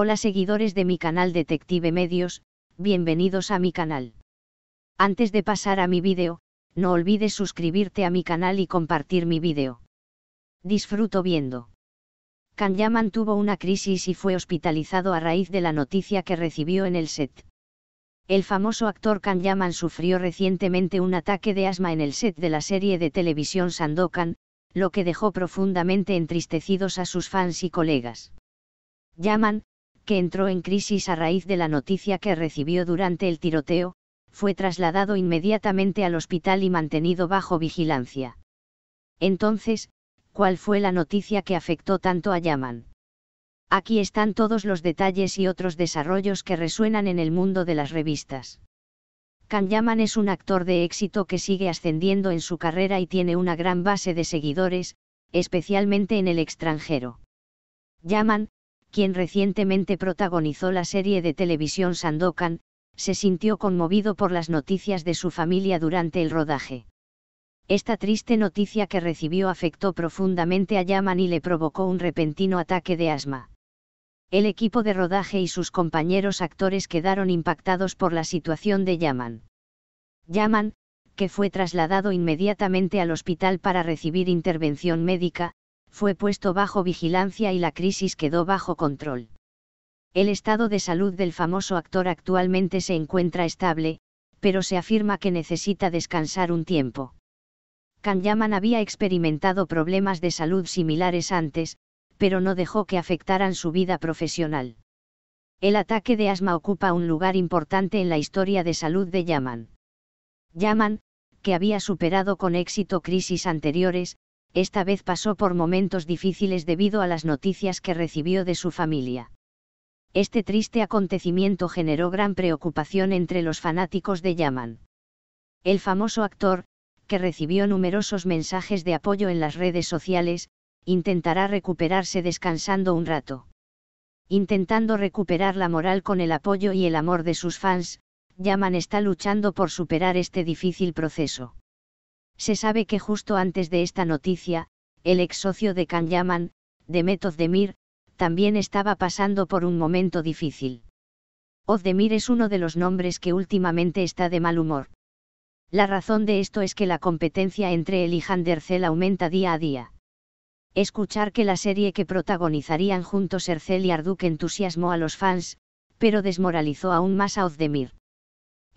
Hola seguidores de mi canal Detective Medios, bienvenidos a mi canal. Antes de pasar a mi vídeo, no olvides suscribirte a mi canal y compartir mi vídeo. Disfruto viendo. Yaman tuvo una crisis y fue hospitalizado a raíz de la noticia que recibió en el set. El famoso actor Yaman sufrió recientemente un ataque de asma en el set de la serie de televisión Sandokan, lo que dejó profundamente entristecidos a sus fans y colegas. Yaman, que entró en crisis a raíz de la noticia que recibió durante el tiroteo, fue trasladado inmediatamente al hospital y mantenido bajo vigilancia. Entonces, ¿cuál fue la noticia que afectó tanto a Yaman? Aquí están todos los detalles y otros desarrollos que resuenan en el mundo de las revistas. Kan Yaman es un actor de éxito que sigue ascendiendo en su carrera y tiene una gran base de seguidores, especialmente en el extranjero. Yaman, quien recientemente protagonizó la serie de televisión Sandokan, se sintió conmovido por las noticias de su familia durante el rodaje. Esta triste noticia que recibió afectó profundamente a Yaman y le provocó un repentino ataque de asma. El equipo de rodaje y sus compañeros actores quedaron impactados por la situación de Yaman. Yaman, que fue trasladado inmediatamente al hospital para recibir intervención médica, fue puesto bajo vigilancia y la crisis quedó bajo control. El estado de salud del famoso actor actualmente se encuentra estable, pero se afirma que necesita descansar un tiempo. Yaman había experimentado problemas de salud similares antes, pero no dejó que afectaran su vida profesional. El ataque de asma ocupa un lugar importante en la historia de salud de Yaman. Yaman, que había superado con éxito crisis anteriores, esta vez pasó por momentos difíciles debido a las noticias que recibió de su familia. Este triste acontecimiento generó gran preocupación entre los fanáticos de Yaman. El famoso actor, que recibió numerosos mensajes de apoyo en las redes sociales, intentará recuperarse descansando un rato. Intentando recuperar la moral con el apoyo y el amor de sus fans, Yaman está luchando por superar este difícil proceso. Se sabe que justo antes de esta noticia, el ex socio de Can Yaman, Demet Ozdemir, también estaba pasando por un momento difícil. Ozdemir es uno de los nombres que últimamente está de mal humor. La razón de esto es que la competencia entre él y Handercel aumenta día a día. Escuchar que la serie que protagonizarían juntos Ercel y Arduk entusiasmó a los fans, pero desmoralizó aún más a Ozdemir.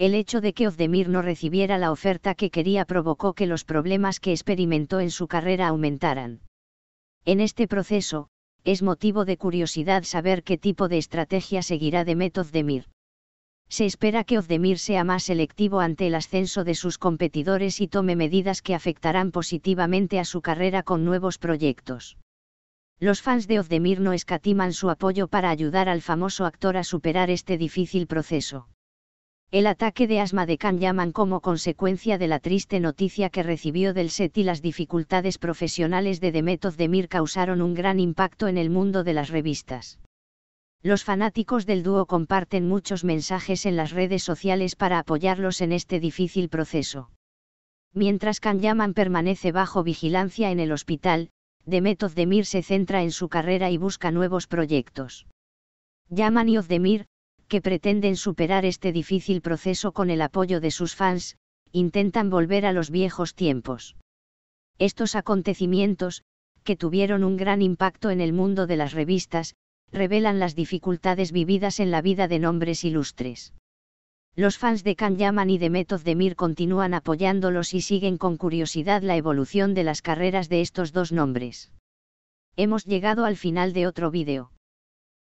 El hecho de que Ozdemir no recibiera la oferta que quería provocó que los problemas que experimentó en su carrera aumentaran. En este proceso, es motivo de curiosidad saber qué tipo de estrategia seguirá Demet Ozdemir. Se espera que Ozdemir sea más selectivo ante el ascenso de sus competidores y tome medidas que afectarán positivamente a su carrera con nuevos proyectos. Los fans de Ozdemir no escatiman su apoyo para ayudar al famoso actor a superar este difícil proceso. El ataque de asma de Khan Yaman como consecuencia de la triste noticia que recibió del set y las dificultades profesionales de Demet Demir causaron un gran impacto en el mundo de las revistas. Los fanáticos del dúo comparten muchos mensajes en las redes sociales para apoyarlos en este difícil proceso. Mientras Khan Yaman permanece bajo vigilancia en el hospital, Demet Demir se centra en su carrera y busca nuevos proyectos. Yaman y Ozdemir, que pretenden superar este difícil proceso con el apoyo de sus fans, intentan volver a los viejos tiempos. Estos acontecimientos, que tuvieron un gran impacto en el mundo de las revistas, revelan las dificultades vividas en la vida de nombres ilustres. Los fans de Can Yaman y de Method de continúan apoyándolos y siguen con curiosidad la evolución de las carreras de estos dos nombres. Hemos llegado al final de otro vídeo.